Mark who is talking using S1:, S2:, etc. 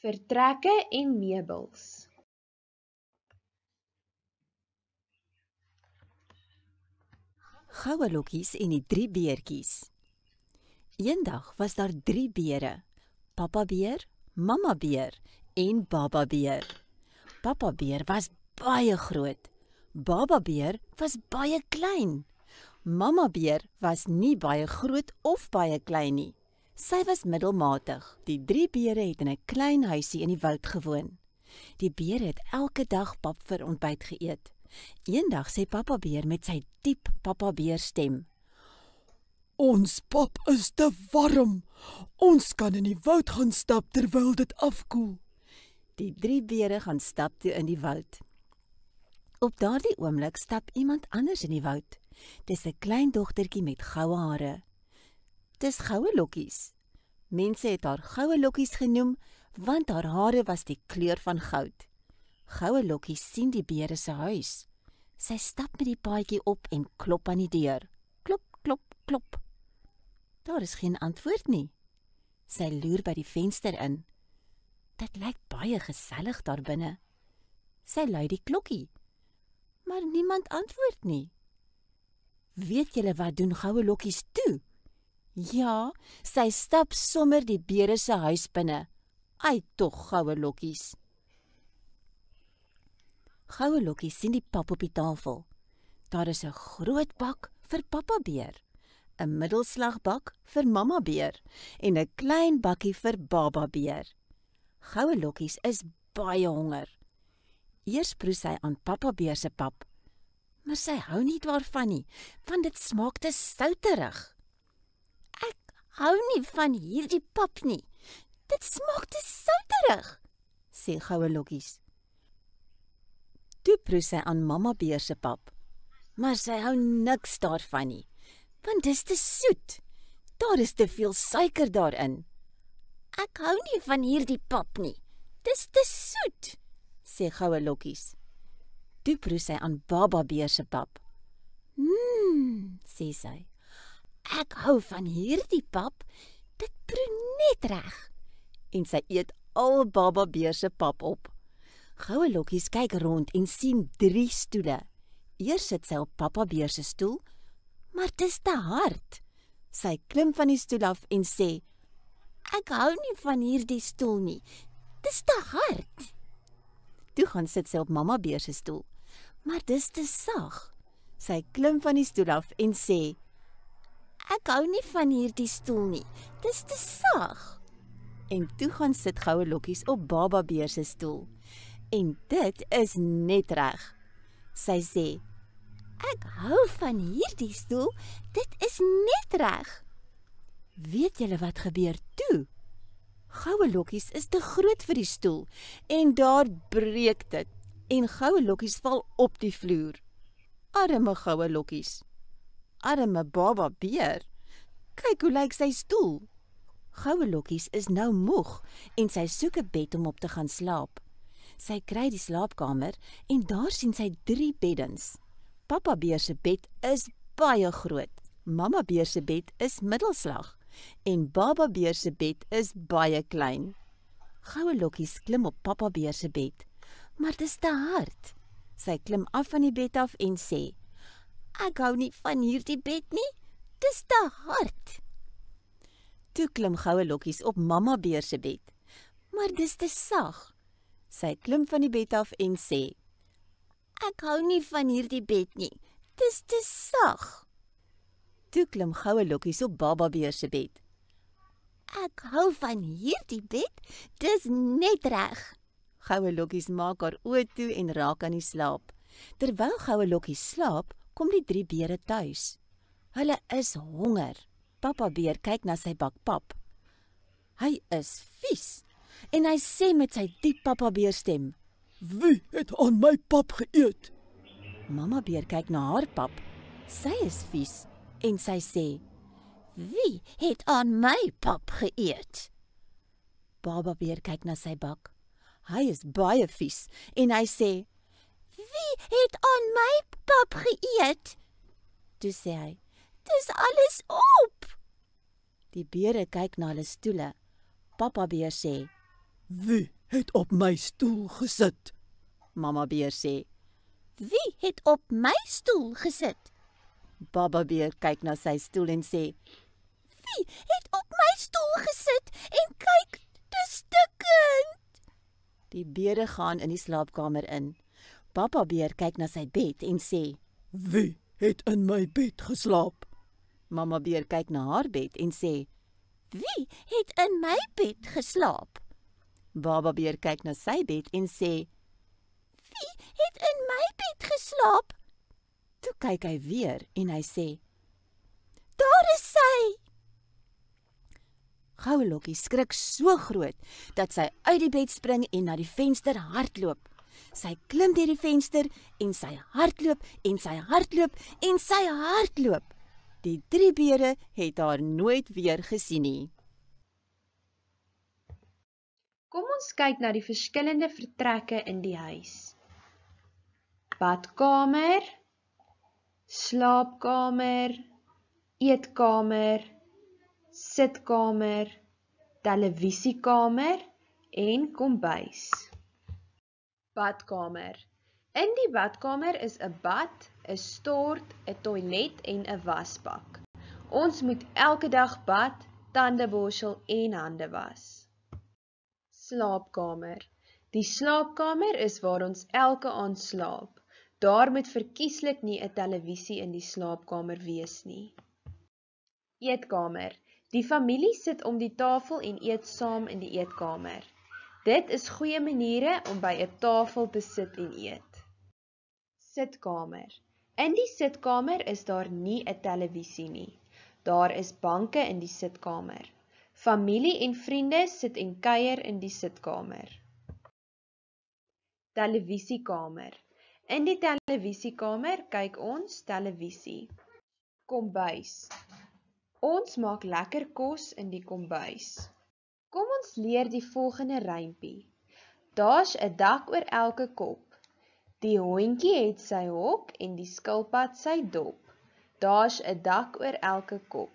S1: vertrekke en meubels.
S2: Goue lokkies en die drie beertjies. Eendag was daar drie beere: Pappa beer, Mamma beer en Baba beer. Pappa beer was baie groot. Baba beer was baie klein. Mamma beer was nie baie groot of baie klein nie. Sy was middelmatig. Die drie beere het in 'n klein huisie in die woud gewoon. Die beere het elke dag pap vir ontbyt geëet. Eendag sê pappa beer met sy diep pappa beer stem: "Ons pap is te warm. Ons kan in die woud gaan stap terwyl dit afkoel." Die drie beere gaan stap toe in die woud. Op daardie oomblik stap iemand anders in die woud. Dis 'n klein dogtertjie met goue hare dis goue lokkies. Mense het haar goue lokkies genoem want haar hare was die kleur van goud. Goue lokkies sien die beere se huis. Sy stap met die paadjie op en klop aan die deur. Klop, klop, klop. Daar is geen antwoord nie. Sy loer by die venster in. Dit lyk baie gesellig daar binne. Sy lui die klokkie. Maar niemand antwoord nie. Weet julle wat doen goue lokkies toe? Ja, sy stap sommer die beere se huis binne. Ai tog goue lokkies. Goue lokkies sien die pap op die tafel. Daar is 'n groot bak vir pappa beer, 'n middelslagbak vir mamma beer en 'n klein bakkie vir baba beer. Goue lokkies is baie honger. Eers proe sy aan pappa beer se pap, maar sy hou nie daarvan nie, want dit smaak te souterig hou nie van hierdie pap nie. Dit smaak te souterig, sê goue lokkies. Toe proe sy aan mamma beer se pap, maar sy hou niks daarvan nie, want dit is te soet. Daar is te veel suiker daarin. Ek hou nie van hierdie pap nie. Dis te soet, sê goue lokkies. Toe proe sy aan baba beer se pap. Mmm, sê sy. Ek hou van hierdie pap. Dit proe net reg. En sy eet al Baba Beer se pap op. Goue Lokkie kyk rond en sien 3 stoele. Eers sit sy op Papa Beer se stoel, maar dit is te hard. Sy klim van die stoel af en sê: "Ek hou nie van hierdie stoel nie. Dit is te hard." Toe gaan sit sy op Mamma Beer se stoel, maar dit is te sag. Sy klim van die stoel af en sê: Ek hou nie van hierdie stoel nie. Dis te sag. En toe gaan sit goue lokkies op Baba Beer se stoel. En dit is net reg. Sy sê: "Ek hou van hierdie stoel. Dit is net reg." Weet julle wat gebeur toe? Goue lokkies is te groot vir die stoel en daar breek dit en goue lokkies val op die vloer. Arme goue lokkies arme baba beer. Kyk hoe lyk sy stoel. Goue lokkies is nou moeg en sy soek 'n bed om op te gaan slaap. Sy kry die slaapkamer en daar sien sy 3 beddens. Pappa beer se bed is baie groot. Mamma beer se bed is middelslag en baba beer se bed is baie klein. Goue lokkies klim op pappa beer se bed, maar dit is te hard. Sy klim af van die bed af en sê: Ek hou nie van hierdie bed nie. Dis te hard. Toe klim goue lokkies op mamma beer se bed. Maar dis te sag. Sy klim van die bed af en sê: Ek hou nie van hierdie bed nie. Dis te sag. Toe klim goue lokkies op baba beer se bed. Ek hou van hierdie bed. Dis net reg. Goue lokkies maak haar oë toe en raak aan die slaap. Terwyl goue lokkies slaap, kom die drie beere tuis. Hulle is honger. Pappa beer kyk na sy bak pap. Hy is vies en hy sê met sy diep pappa beer stem: "Wie het aan my pap geëet?" Mamma beer kyk na haar pap. Sy is vies en sy sê: "Wie het aan my pap geëet?" Baba beer kyk na sy bak. Hy is baie vies en hy sê: Wie het aan my pap geëet? Toe sê hy: "Dis alles op." Die beere kyk na hulle stoele. Pappa beer sê: "Wie het op my stoel gesit?" Mamma beer sê: "Wie het op my stoel gesit?" Baba beer kyk na sy stoel en sê: "Wie het op my stoel gesit en kyk te stukkend." Die beere gaan in die slaapkamer in. Papa Beer kyk na sy bed en sê: "Wie het in my bed geslaap?" Mamma Beer kyk na haar bed en sê: "Wie het in my bed geslaap?" Baba Beer kyk na sy bed en sê: "Wie het in my bed geslaap?" Toe kyk hy weer en hy sê: "Daar is sy." Goue Lokkie skrik so groot dat sy uit die bed spring en na die venster hardloop. Sy klim deur die venster en sy hardloop en sy hardloop en sy hardloop. Die drie beere het haar nooit weer gesien nie.
S1: Kom ons kyk na die verskillende vertrekke in die huis. Badkamer, slaapkamer, eetkamer, sitkamer, televisiekamer en kombuis badkamer. In die badkamer is 'n bad, 'n stort, 'n toilet en 'n wasbak. Ons moet elke dag bad, tande borsel en hande was. Slaapkamer. Die slaapkamer is waar ons elke aand slaap. Daar moet verkieslik nie 'n televisie in die slaapkamer wees nie. Eetkamer. Die familie sit om die tafel en eet saam in die eetkamer. Dit is goeie maniere om by 'n tafel te sit en eet. Sitkamer. In die sitkamer is daar nie 'n televisie nie. Daar is banke in die sitkamer. Familie en vriende sit en kuier in die sitkamer. Televisiekamer. In die televisiekamer kyk ons televisie. Kombuis. Ons maak lekker kos in die kombuis. Kom ons leer die volgende rympie. Daar's 'n dak oor elke kop. Die hondjie het sy hok en die skilpad sy dop. Daar's 'n dak oor elke kop.